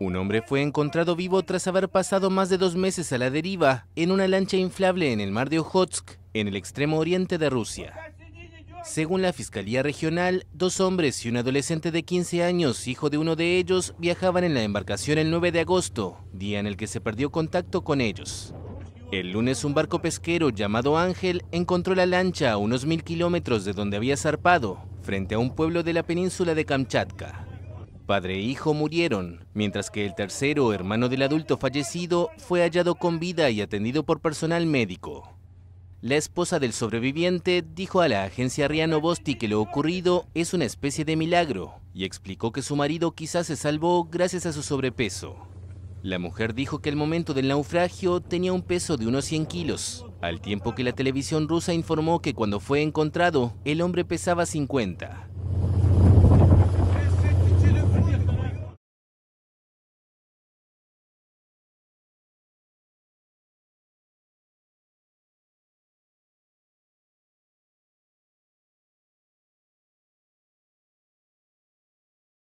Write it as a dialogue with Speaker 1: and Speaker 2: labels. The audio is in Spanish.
Speaker 1: Un hombre fue encontrado vivo tras haber pasado más de dos meses a la deriva en una lancha inflable en el mar de Ojotsk, en el extremo oriente de Rusia. Según la Fiscalía Regional, dos hombres y un adolescente de 15 años, hijo de uno de ellos, viajaban en la embarcación el 9 de agosto, día en el que se perdió contacto con ellos. El lunes un barco pesquero llamado Ángel encontró la lancha a unos mil kilómetros de donde había zarpado, frente a un pueblo de la península de Kamchatka. Padre e hijo murieron, mientras que el tercero, hermano del adulto fallecido, fue hallado con vida y atendido por personal médico. La esposa del sobreviviente dijo a la agencia Riano Bosti que lo ocurrido es una especie de milagro y explicó que su marido quizás se salvó gracias a su sobrepeso. La mujer dijo que el momento del naufragio tenía un peso de unos 100 kilos, al tiempo que la televisión rusa informó que cuando fue encontrado, el hombre pesaba 50.